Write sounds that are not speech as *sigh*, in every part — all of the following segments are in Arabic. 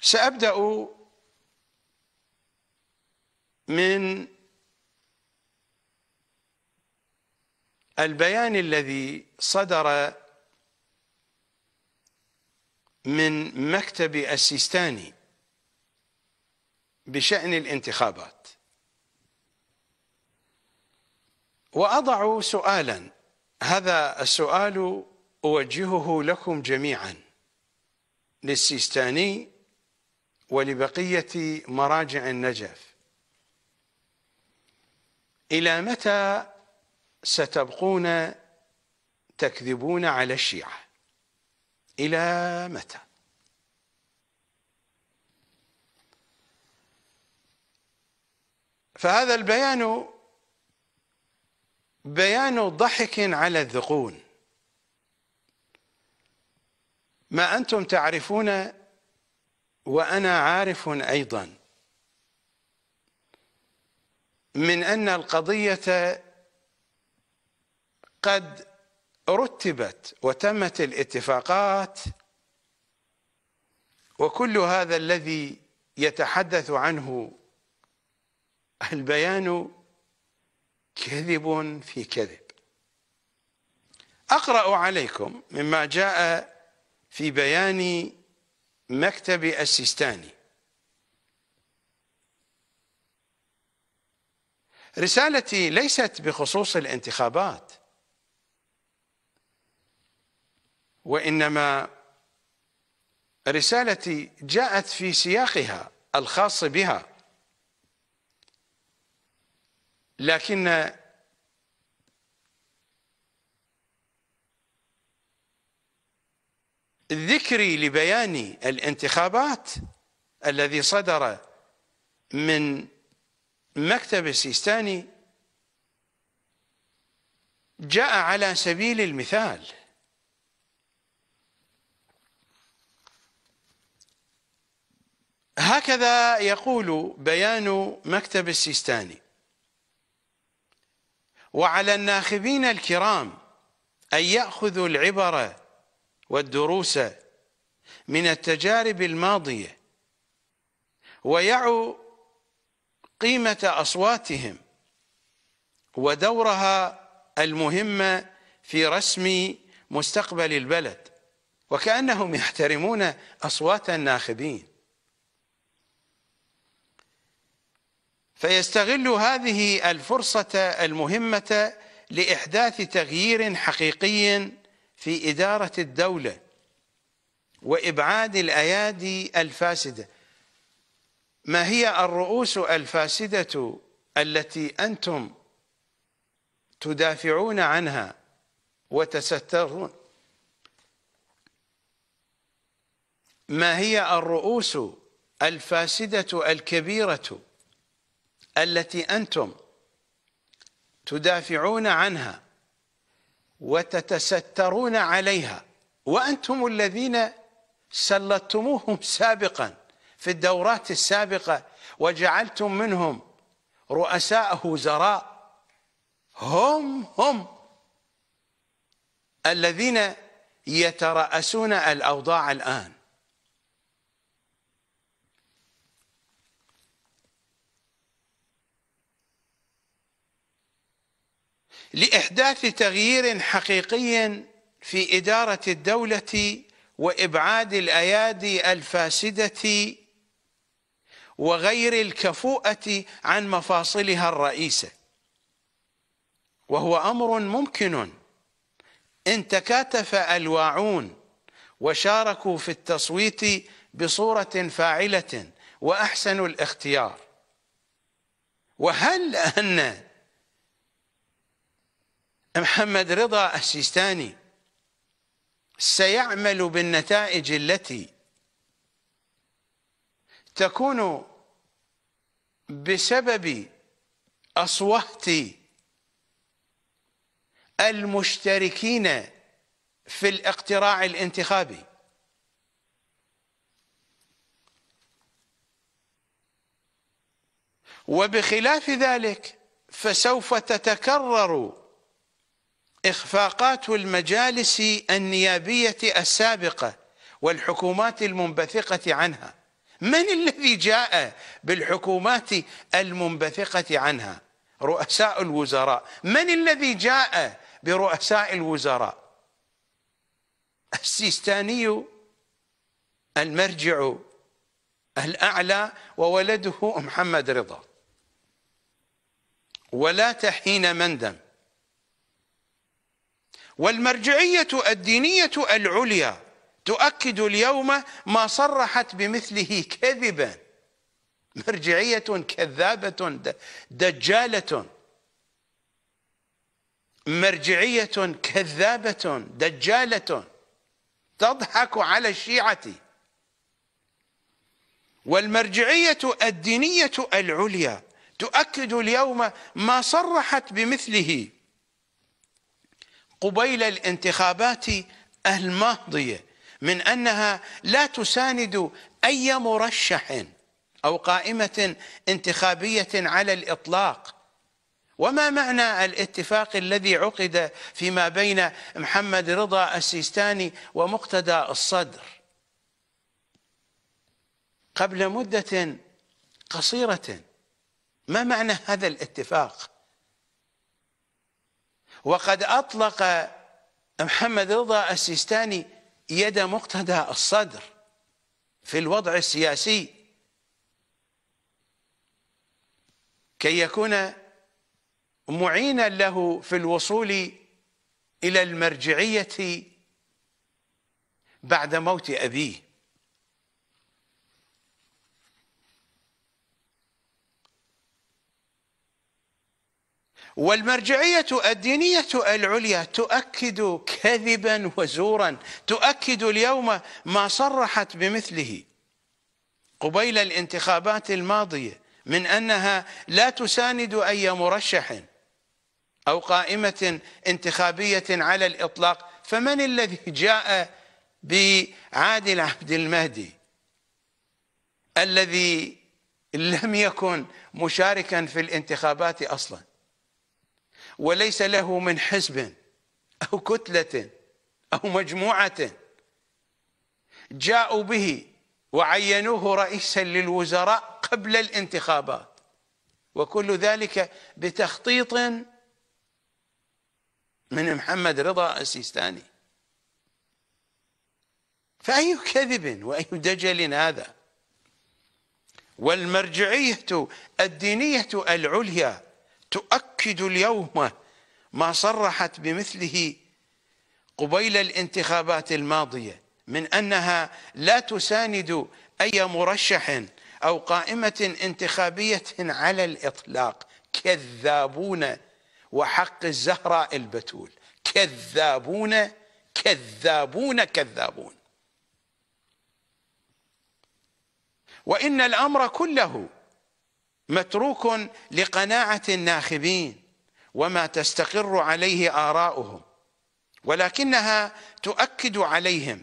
سأبدأ من البيان الذي صدر من مكتب السيستاني بشأن الانتخابات وأضع سؤالا هذا السؤال أوجهه لكم جميعا للسيستاني ولبقية مراجع النجف إلى متى ستبقون تكذبون على الشيعة إلى متى فهذا البيان بيان ضحك على الذقون ما أنتم تعرفون وأنا عارف أيضا من أن القضية قد رتبت وتمت الاتفاقات وكل هذا الذي يتحدث عنه البيان كذب في كذب أقرأ عليكم مما جاء في بيان مكتبي السيستاني رسالتي ليست بخصوص الانتخابات وإنما رسالتي جاءت في سياقها الخاص بها لكن ذكري لبيان الانتخابات الذي صدر من مكتب السيستاني جاء على سبيل المثال هكذا يقول بيان مكتب السيستاني وعلى الناخبين الكرام أن يأخذوا العبرة والدروس من التجارب الماضية ويعوا قيمة أصواتهم ودورها المهمة في رسم مستقبل البلد وكأنهم يحترمون أصوات الناخبين فيستغل هذه الفرصة المهمة لإحداث تغيير حقيقي في إدارة الدولة وإبعاد الأيادي الفاسدة ما هي الرؤوس الفاسدة التي أنتم تدافعون عنها وتسترون ما هي الرؤوس الفاسدة الكبيرة التي أنتم تدافعون عنها وتتسترون عليها وأنتم الذين سلطتموهم سابقا في الدورات السابقة وجعلتم منهم رؤساء وزراء هم هم الذين يترأسون الأوضاع الآن لإحداث تغيير حقيقي في إدارة الدولة وإبعاد الأيادي الفاسدة وغير الكفوءة عن مفاصلها الرئيسة وهو أمر ممكن إن تكاتف الواعون وشاركوا في التصويت بصورة فاعلة وأحسنوا الاختيار وهل أن محمد رضا السيستاني سيعمل بالنتائج التي تكون بسبب أصوات المشتركين في الاقتراع الانتخابي وبخلاف ذلك فسوف تتكرر إخفاقات المجالس النيابية السابقة والحكومات المنبثقة عنها من الذي جاء بالحكومات المنبثقة عنها رؤساء الوزراء من الذي جاء برؤساء الوزراء السيستاني المرجع الأعلى وولده محمد رضا ولا تحين مندم والمرجعية الدينية العليا تؤكد اليوم ما صرحت بمثله كذبا مرجعية كذابة دجالة مرجعية كذابة دجالة تضحك على الشيعة والمرجعية الدينية العليا تؤكد اليوم ما صرحت بمثله قبيل الانتخابات الماضيه من انها لا تساند اي مرشح او قائمه انتخابيه على الاطلاق وما معنى الاتفاق الذي عقد فيما بين محمد رضا السيستاني ومقتدى الصدر قبل مده قصيره ما معنى هذا الاتفاق وقد أطلق محمد رضا السيستاني يد مقتدى الصدر في الوضع السياسي كي يكون معينا له في الوصول إلى المرجعية بعد موت أبيه والمرجعية الدينية العليا تؤكد كذبا وزورا تؤكد اليوم ما صرحت بمثله قبيل الانتخابات الماضية من أنها لا تساند أي مرشح أو قائمة انتخابية على الإطلاق فمن الذي جاء بعادل عبد المهدي الذي لم يكن مشاركا في الانتخابات أصلاً وليس له من حزب أو كتلة أو مجموعة جاءوا به وعينوه رئيسا للوزراء قبل الانتخابات وكل ذلك بتخطيط من محمد رضا السيستاني فأي كذب وأي دجل هذا والمرجعية الدينية العليا تؤكد اليوم ما صرحت بمثله قبيل الانتخابات الماضيه من انها لا تساند اي مرشح او قائمه انتخابيه على الاطلاق كذابون وحق الزهراء البتول كذابون كذابون كذابون وان الامر كله متروك لقناعة الناخبين وما تستقر عليه آراؤهم ولكنها تؤكد عليهم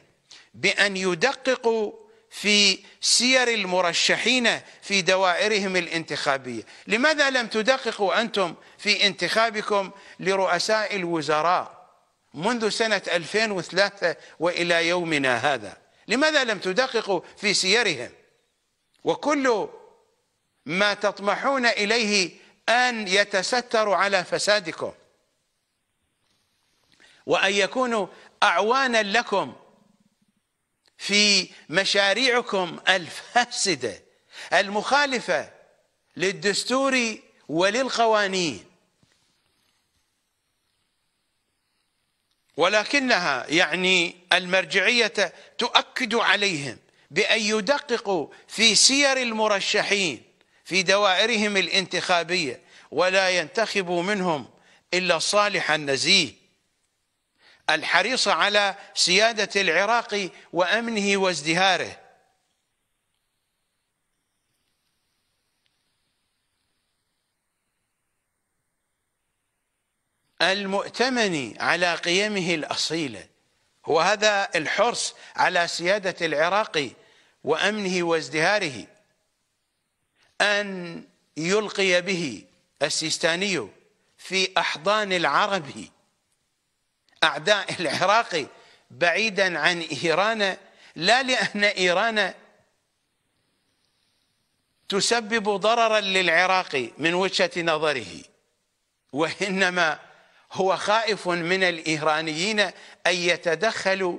بأن يدققوا في سير المرشحين في دوائرهم الانتخابية لماذا لم تدققوا أنتم في انتخابكم لرؤساء الوزراء منذ سنة 2003 وإلى يومنا هذا لماذا لم تدققوا في سيرهم وكل ما تطمحون إليه أن يتستروا على فسادكم وأن يكونوا أعوانا لكم في مشاريعكم الفاسدة المخالفة للدستور وللقوانين ولكنها يعني المرجعية تؤكد عليهم بأن يدققوا في سير المرشحين في دوائرهم الانتخابية ولا ينتخب منهم إلا الصالح النزيه الحريص على سيادة العراق وأمنه وازدهاره المؤتمن على قيمه الأصيلة وهذا الحرص على سيادة العراق وأمنه وازدهاره أن يلقي به السيستاني في أحضان العرب أعداء العراق بعيدا عن إيران لا لأن إيران تسبب ضررا للعراق من وجهة نظره وإنما هو خائف من الإيرانيين أن يتدخلوا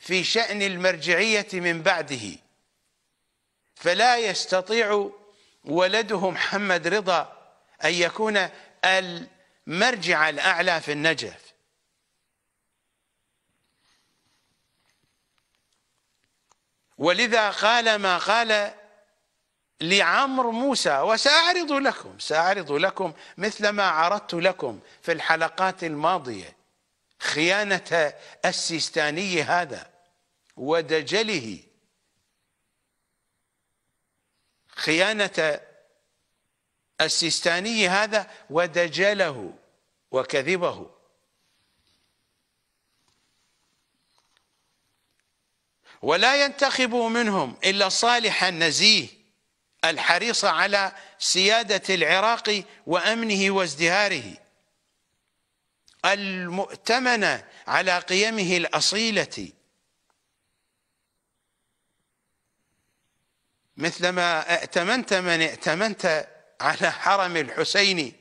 في شأن المرجعية من بعده فلا يستطيع ولده محمد رضا أن يكون المرجع الأعلى في النجف ولذا قال ما قال لعمر موسى وسأعرض لكم سأعرض لكم مثل ما عرضت لكم في الحلقات الماضية خيانة السيستاني هذا ودجله خيانة السيستاني هذا ودجله وكذبه ولا ينتخب منهم إلا صالح النزيه الحريص على سيادة العراق وأمنه وازدهاره المؤتمن على قيمه الأصيلة مثلما ائتمنت من ائتمنت على حرم الحسين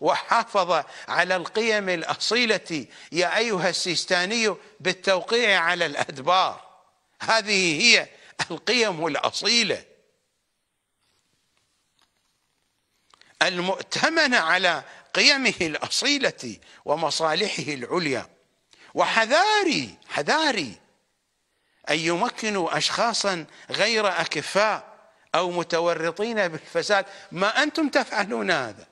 وحافظ على القيم الأصيلة يا أيها السيستاني بالتوقيع على الأدبار هذه هي القيم الأصيلة المؤتمنة على قيمه الأصيلة ومصالحه العليا وحذاري حذاري أن يمكنوا أشخاصا غير أكفاء أو متورطين بالفساد ما أنتم تفعلون هذا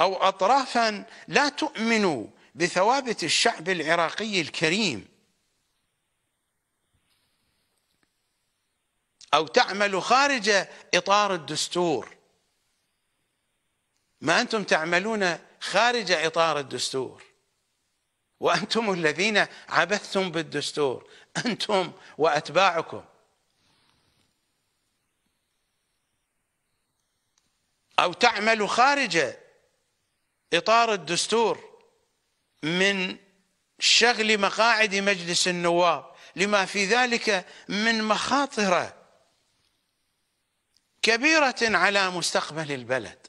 أو أطرافا لا تؤمنوا بثوابت الشعب العراقي الكريم أو تعمل خارج إطار الدستور ما أنتم تعملون خارج إطار الدستور وأنتم الذين عبثتم بالدستور أنتم وأتباعكم أو تعمل خارج إطار الدستور من شغل مقاعد مجلس النواب لما في ذلك من مخاطر كبيرة على مستقبل البلد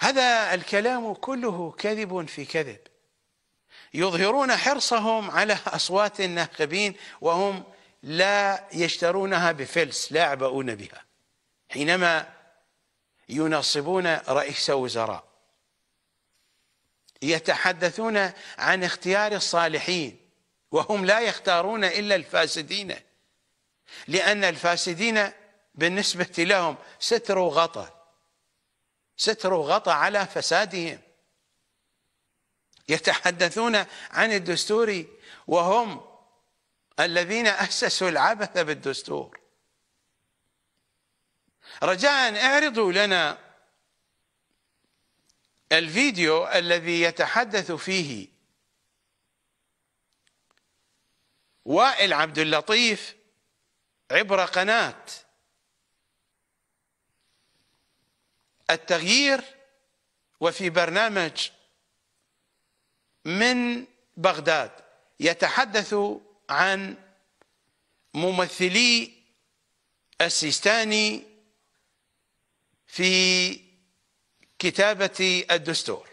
هذا الكلام كله كذب في كذب يظهرون حرصهم على أصوات الناخبين وهم لا يشترونها بفلس لا يعبؤون بها حينما ينصبون رئيس وزراء يتحدثون عن اختيار الصالحين وهم لا يختارون إلا الفاسدين لأن الفاسدين بالنسبة لهم ستر وغطى ستر وغطى على فسادهم يتحدثون عن الدستور وهم الذين أسسوا العبث بالدستور رجاء اعرضوا لنا الفيديو الذي يتحدث فيه وائل عبد اللطيف عبر قناة التغيير وفي برنامج من بغداد يتحدث عن ممثلي السيستاني في كتابة الدستور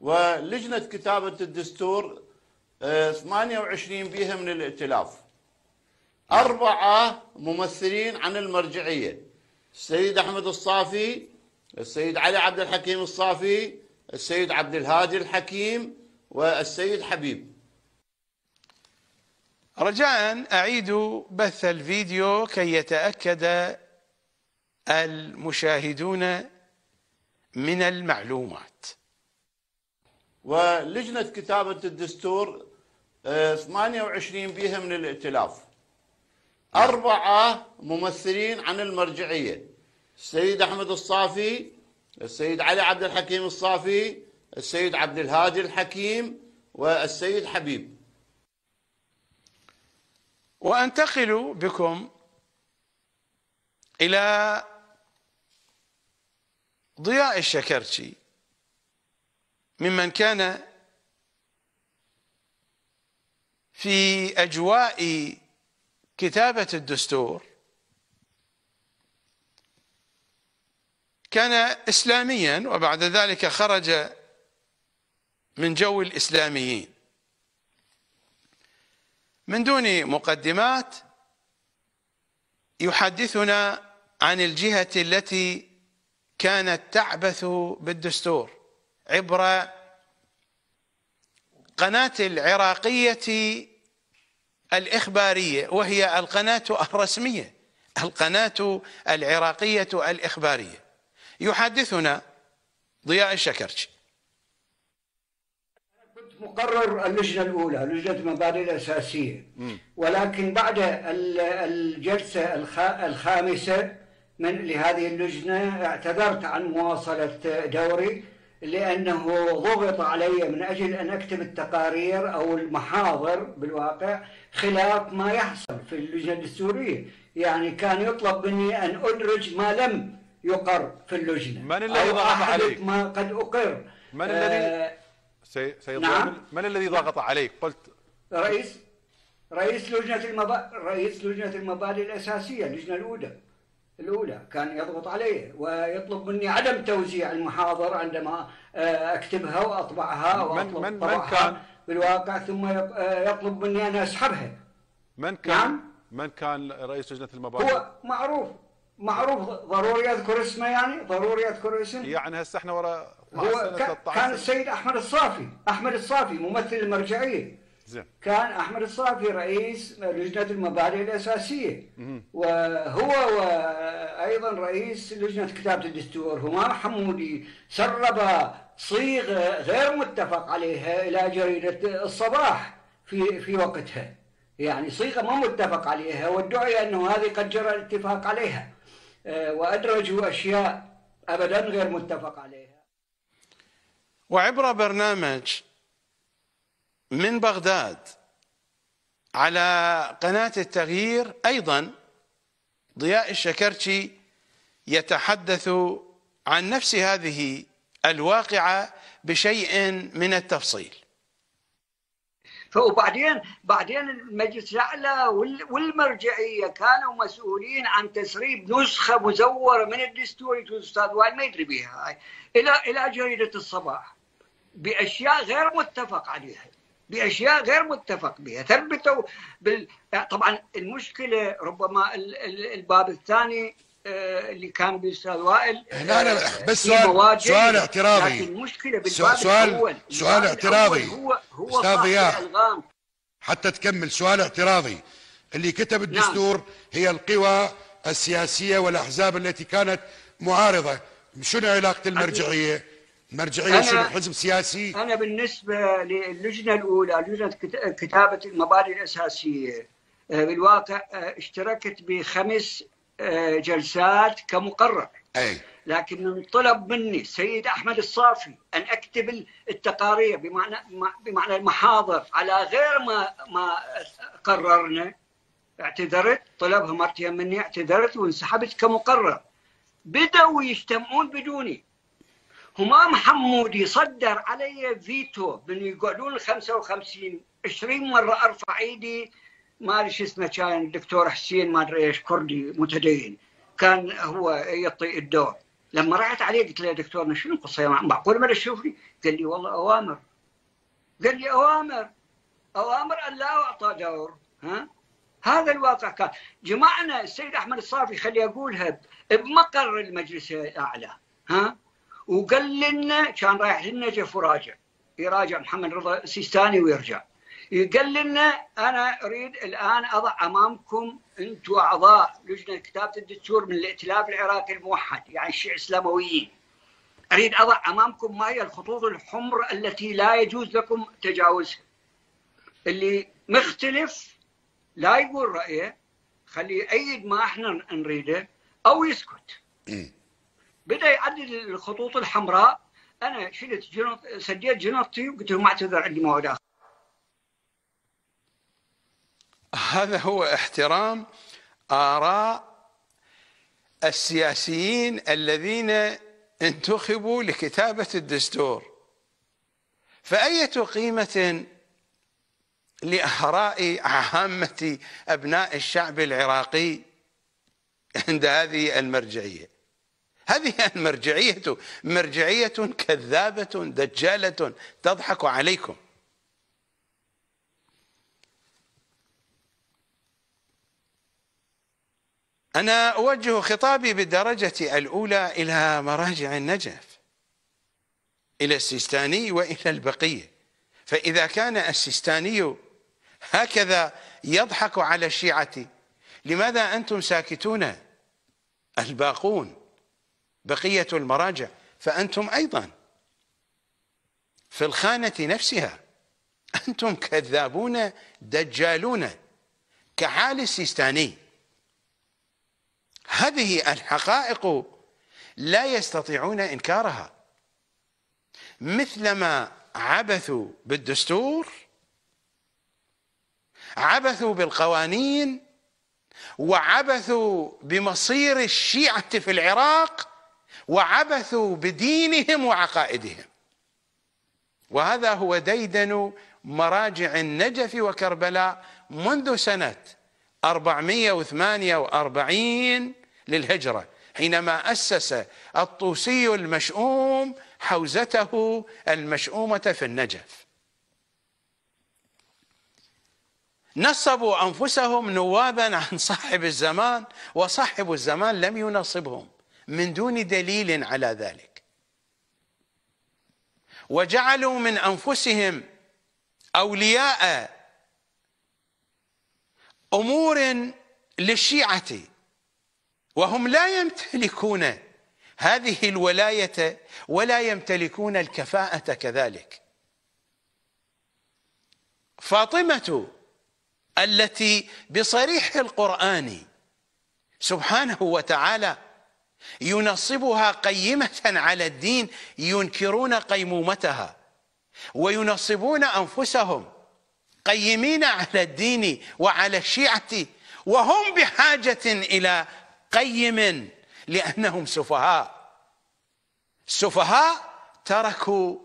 ولجنة كتابة الدستور 28 بيها من الائتلاف أربعة ممثلين عن المرجعية السيد أحمد الصافي السيد علي عبد الحكيم الصافي السيد عبد الهادي الحكيم والسيد حبيب رجاء أعيد بث الفيديو كي يتأكد المشاهدون من المعلومات ولجنة كتابة الدستور 28 بيها من الائتلاف أربعة ممثلين عن المرجعية السيد أحمد الصافي السيد علي عبد الحكيم الصافي السيد عبد الهادي الحكيم والسيد حبيب وأنتقل بكم إلى ضياء الشكرشي ممن كان في أجواء كتابة الدستور كان إسلاميا وبعد ذلك خرج من جو الإسلاميين من دون مقدمات يحدثنا عن الجهة التي كانت تعبث بالدستور عبر قناة العراقية الإخبارية وهي القناة الرسمية القناة العراقية الإخبارية يحدثنا ضياء الشكرشي مقرر اللجنه الاولى لجنه المبادئ الاساسيه ولكن بعد الجلسه الخامسه من لهذه اللجنه اعتذرت عن مواصله دوري لانه ضغط علي من اجل ان اكتب التقارير او المحاضر بالواقع خلاف ما يحصل في اللجنه الدستوريه، يعني كان يطلب مني ان ادرج ما لم يقر في اللجنه من الذي ضغط عليك؟ ما قد اقر من الذي آه، سيد نعم من الذي ضغط عليك قلت رئيس رئيس لجنة المبا... رئيس لجنة المبادئ الأساسية اللجنة الأولى الأولى كان يضغط علي ويطلب مني عدم توزيع المحاضر عندما آه، أكتبها وأطبعها من من, من كان بالواقع ثم آه، يطلب مني أن أسحبها من كان نعم؟ من كان رئيس لجنة المبادئ؟ هو معروف معروف ضروري أذكر اسمه يعني ضروري أذكر اسمه يعني هسه احنا ورا هو كان السيد احمد الصافي احمد الصافي ممثل المرجعيه زين كان احمد الصافي رئيس لجنه المبادئ الاساسيه وهو وايضا رئيس لجنه كتابه الدستور هما حمودي سرب صيغه غير متفق عليها الى جريده الصباح في في وقتها يعني صيغه ما متفق عليها وادعي انه هذه قد جرى الاتفاق عليها أه، وادرجوا اشياء ابدا غير متفق عليها وعبر برنامج من بغداد على قناة التغيير أيضا ضياء الشكرتشي يتحدث عن نفس هذه الواقعة بشيء من التفصيل وبعدين بعدين المجلس الاعلى والمرجعيه كانوا مسؤولين عن تسريب نسخه مزوره من الدستور الاستاذ وائل ما يدري بها الى الى جريده الصباح باشياء غير متفق عليها باشياء غير متفق بها ثبتوا بال... طبعا المشكله ربما الباب الثاني آه، اللي كان بالاستاذ وائل هنا أنا آه، بس سؤال سؤال اعتراضي لكن المشكله بالباب سؤال الأول سؤال اعتراضي هو هو استاذ ضياء حتى تكمل سؤال اعتراضي اللي كتب الدستور نعم. هي القوى السياسيه والاحزاب التي كانت معارضه شنو علاقه المرجعيه؟ مرجعيه شنو حزب سياسي؟ انا بالنسبه للجنه الاولى لجنه كتابه المبادئ الاساسيه آه، بالواقع آه، اشتركت بخمس آه، جلسات كمقرر اي لكن انطلب مني سيد احمد الصافي ان اكتب التقارير بمعنى بمعنى المحاضر على غير ما ما قررنا اعتذرت طلبها مرتين مني اعتذرت وانسحبت كمقرر بدأوا يجتمعون بدوني همام حمودي صدر علي فيتو من يقعدون 55 20 مره ارفع ايدي ما ادري شو اسمه كان الدكتور حسين ما ادري ايش كردي متدين كان هو يعطي الدور لما رحت عليه قلت له يا دكتور شنو القصه معقول ما تشوفني؟ قال لي والله اوامر قال لي اوامر اوامر ان لا اعطى دور ها هذا الواقع كان جمعنا السيد احمد الصافي خلي اقولها بمقر المجلس الاعلى ها وقال لنا كان رايح للنجف وراجع يراجع محمد رضا سيستاني ويرجع قال لنا انا اريد الان اضع امامكم انتم اعضاء لجنه كتابه الدستور من الائتلاف العراقي الموحد يعني الشيعة الاسلامويين اريد اضع امامكم ما هي الخطوط الحمر التي لا يجوز لكم تجاوزها اللي مختلف لا يقول رايه خليه يؤيد ما احنا نريده او يسكت بدا يعدل الخطوط الحمراء انا شلت جنط سديت جنطتي وقلت له ما اعتذر عندي مواد اخر هذا هو احترام اراء السياسيين الذين انتخبوا لكتابه الدستور فأية قيمة لآراء عامة أبناء الشعب العراقي عند هذه المرجعية هذه *laughs* المرجعية مرجعية كذابة دجالة تضحك عليكم أنا أوجه خطابي بالدرجة الأولى إلى مراجع النجف إلى السيستاني وإلى البقية فإذا كان السيستاني هكذا يضحك على الشيعة لماذا أنتم ساكتون الباقون بقية المراجع فأنتم أيضا في الخانة نفسها أنتم كذابون دجالون كحال السيستاني هذه الحقائق لا يستطيعون إنكارها مثلما عبثوا بالدستور عبثوا بالقوانين وعبثوا بمصير الشيعة في العراق وعبثوا بدينهم وعقائدهم وهذا هو ديدن مراجع النجف وكربلاء منذ سنة 448 للهجرة حينما أسس الطوسي المشؤوم حوزته المشؤومة في النجف نصبوا أنفسهم نوابا عن صاحب الزمان وصاحب الزمان لم ينصبهم من دون دليل على ذلك وجعلوا من أنفسهم أولياء أمور للشيعة وهم لا يمتلكون هذه الولاية ولا يمتلكون الكفاءة كذلك فاطمة التي بصريح القرآن سبحانه وتعالى ينصبها قيمة على الدين ينكرون قيمومتها وينصبون أنفسهم قيمين على الدين وعلى الشيعة وهم بحاجة إلى قيم لأنهم سفهاء السفهاء تركوا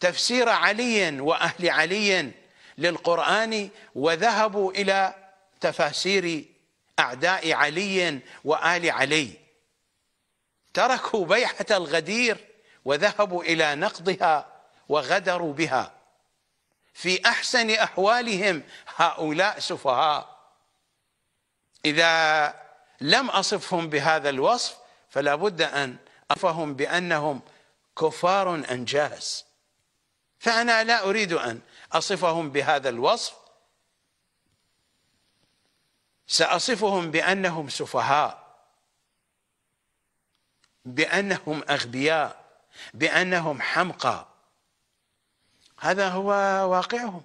تفسير علي وأهل علي للقرآن وذهبوا إلى تفاسير أعداء علي وآل علي تركوا بيعة الغدير وذهبوا إلى نقضها وغدروا بها في أحسن أحوالهم هؤلاء سفهاء إذا لم أصفهم بهذا الوصف فلا بد أن أصفهم بأنهم كفار أنجاز فأنا لا أريد أن أصفهم بهذا الوصف سأصفهم بأنهم سفهاء بأنهم أغبياء بأنهم حمقى هذا هو واقعهم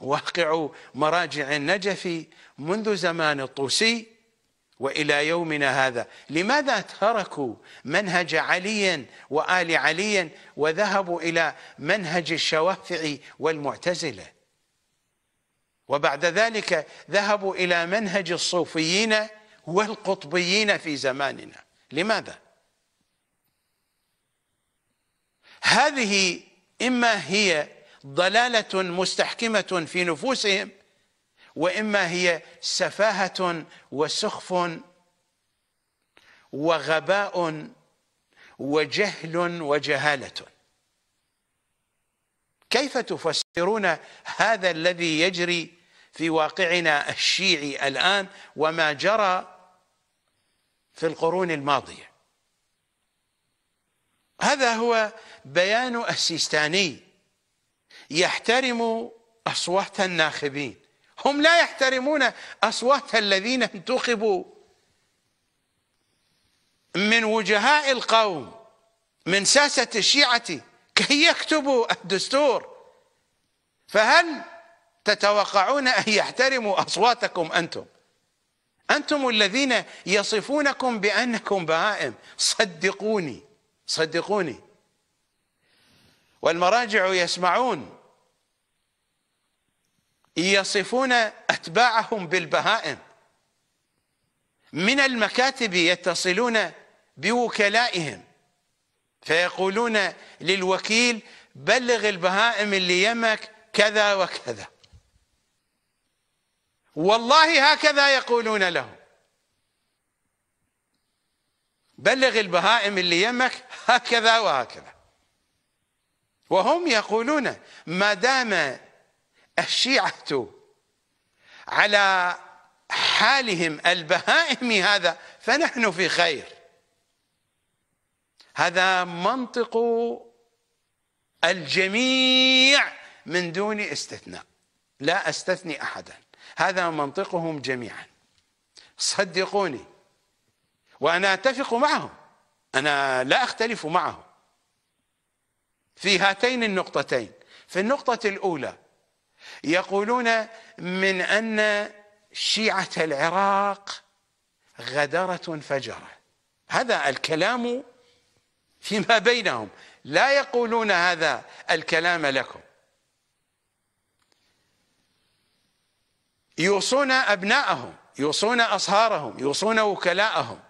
واقع مراجع النجفي منذ زمان الطوسي والى يومنا هذا لماذا تركوا منهج علي وال علي وذهبوا الى منهج الشوافع والمعتزله وبعد ذلك ذهبوا الى منهج الصوفيين والقطبيين في زماننا لماذا هذه اما هي ضلاله مستحكمه في نفوسهم واما هي سفاهه وسخف وغباء وجهل وجهاله كيف تفسرون هذا الذي يجري في واقعنا الشيعي الان وما جرى في القرون الماضية هذا هو بيان السيستاني يحترم أصوات الناخبين هم لا يحترمون أصوات الذين انتخبوا من وجهاء القوم من ساسة الشيعة كي يكتبوا الدستور فهل تتوقعون أن يحترموا أصواتكم أنتم أنتم الذين يصفونكم بأنكم بهائم صدقوني صدقوني والمراجع يسمعون يصفون أتباعهم بالبهائم من المكاتب يتصلون بوكلائهم فيقولون للوكيل بلغ البهائم اللي يمك كذا وكذا والله هكذا يقولون له بلغ البهائم اللي يمك هكذا وهكذا وهم يقولون ما دام الشيعة على حالهم البهائم هذا فنحن في خير هذا منطق الجميع من دون استثناء لا استثني احدا هذا منطقهم جميعا صدقوني وأنا أتفق معهم أنا لا أختلف معهم في هاتين النقطتين في النقطة الأولى يقولون من أن شيعة العراق غدرة فجرة هذا الكلام فيما بينهم لا يقولون هذا الكلام لكم يوصون أبناءهم يوصون أصهارهم يوصون وكلاءهم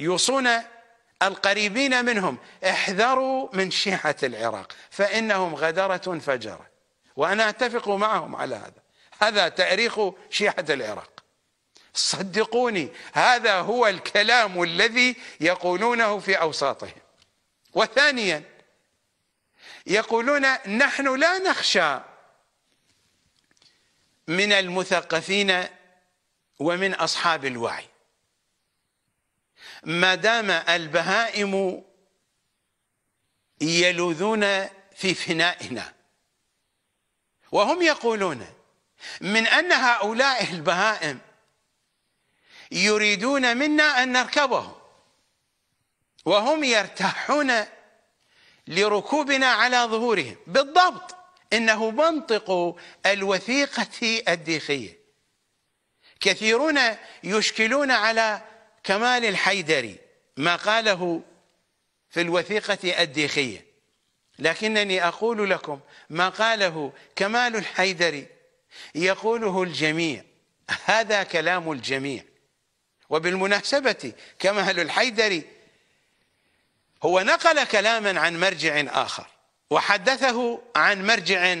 يوصون القريبين منهم احذروا من شيعة العراق فإنهم غدرة فجرة وأنا أتفق معهم على هذا هذا تأريخ شيعة العراق صدقوني هذا هو الكلام الذي يقولونه في أوساطهم وثانيا يقولون نحن لا نخشى من المثقفين ومن أصحاب الوعي ما دام البهائم يلوذون في فنائنا وهم يقولون من أن هؤلاء البهائم يريدون منا أن نركبهم وهم يرتاحون لركوبنا على ظهورهم بالضبط إنه منطق الوثيقة الديخية كثيرون يشكلون على كمال الحيدري ما قاله في الوثيقة الديخية لكنني أقول لكم ما قاله كمال الحيدري يقوله الجميع هذا كلام الجميع وبالمناسبة كمال الحيدري هو نقل كلاما عن مرجع آخر وحدثه عن مرجع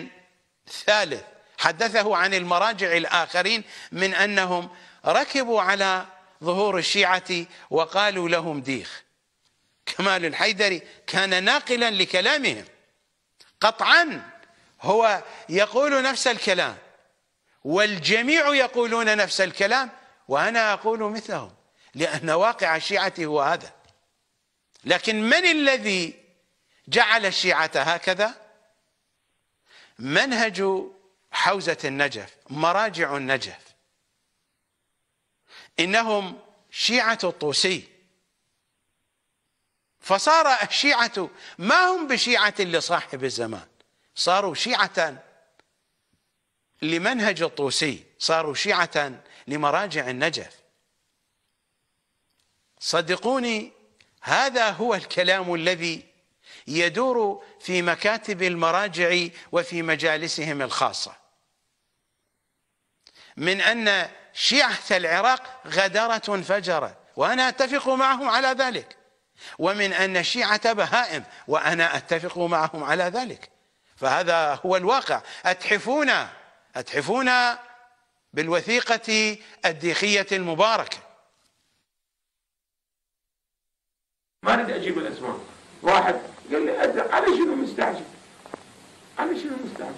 ثالث حدثه عن المراجع الآخرين من أنهم ركبوا على ظهور الشيعة وقالوا لهم ديخ كمال الحيدري كان ناقلا لكلامهم قطعا هو يقول نفس الكلام والجميع يقولون نفس الكلام وأنا أقول مثلهم لأن واقع الشيعة هو هذا لكن من الذي جعل الشيعة هكذا منهج حوزة النجف مراجع النجف إنهم شيعة الطوسي فصار الشيعة ما هم بشيعة لصاحب الزمان صاروا شيعة لمنهج الطوسي صاروا شيعة لمراجع النجف صدقوني هذا هو الكلام الذي يدور في مكاتب المراجع وفي مجالسهم الخاصة من أن شيعة العراق غدرة فجرة وأنا أتفق معهم على ذلك ومن أن شيعه بهائم وأنا أتفق معهم على ذلك فهذا هو الواقع أتحفونا أتحفونا بالوثيقة الديخية المباركة ما أريد أجيب الأسماء واحد قال لي أنت على شنو مستعجل على شنو مستعجل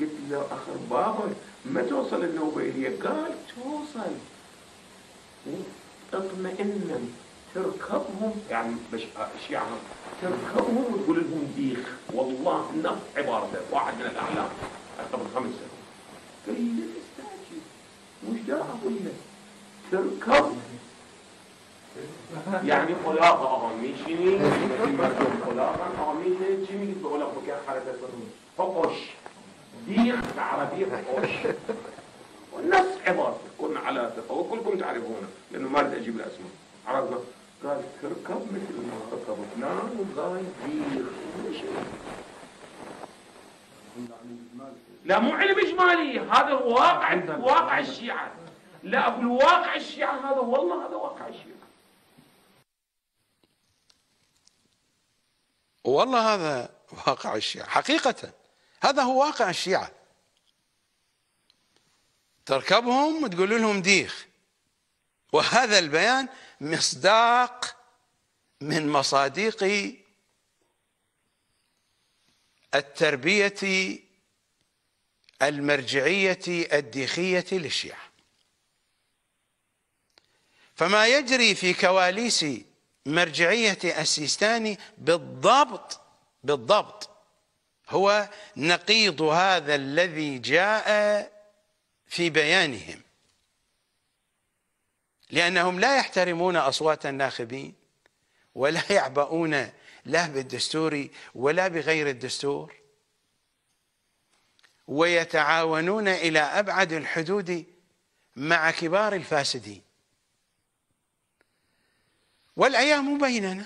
قلت له أخر بابا ما توصل النوبة إلي قال توصل اطمئنا تركبهم يعني مش اشيعهم تركبهم وتقول لهم ديخ والله نف عبارته واحد من الأعلام قبل خمس سنوات قال لي مستعجل مش داعي أقول له تركبهم یعنی خدا آقا میشینی خدا آقا میشینی چی میگید به اولا خوکه حرکت کنی حقش ديخ عربي حقش والناس عبارة كنا على ثقة وكلكم تعرفونه لأنه ما أريد أجيب الأسماء عرفنا قال تركب مثل ما ركب فلان وقال ديخ لا مو علم إجمالي هذا واقع واقع الشيعة لا أقول واقع الشيعة هذا والله هذا واقع الشيعة والله هذا واقع الشيعة حقيقة هذا هو واقع الشيعة تركبهم وتقول لهم ديخ وهذا البيان مصداق من مصادق التربية المرجعية الديخية للشيعة فما يجري في كواليس مرجعية السيستاني بالضبط بالضبط هو نقيض هذا الذي جاء في بيانهم لأنهم لا يحترمون أصوات الناخبين ولا يعبؤون لا بالدستور ولا بغير الدستور ويتعاونون إلى أبعد الحدود مع كبار الفاسدين والايام بيننا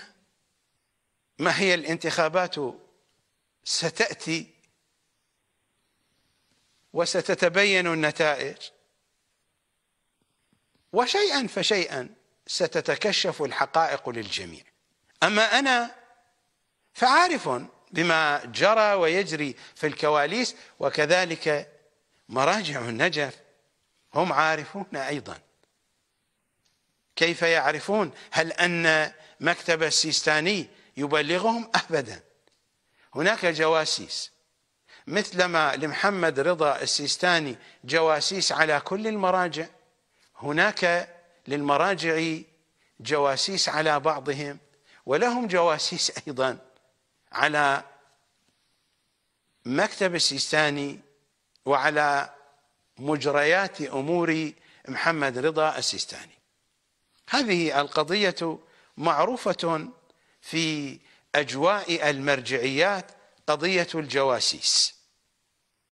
ما هي الانتخابات ستاتي وستتبين النتائج وشيئا فشيئا ستتكشف الحقائق للجميع اما انا فعارف بما جرى ويجري في الكواليس وكذلك مراجع النجف هم عارفون ايضا كيف يعرفون هل أن مكتب السيستاني يبلغهم أبدا هناك جواسيس مثلما لمحمد رضا السيستاني جواسيس على كل المراجع هناك للمراجع جواسيس على بعضهم ولهم جواسيس أيضا على مكتب السيستاني وعلى مجريات أمور محمد رضا السيستاني هذه القضية معروفة في أجواء المرجعيات قضية الجواسيس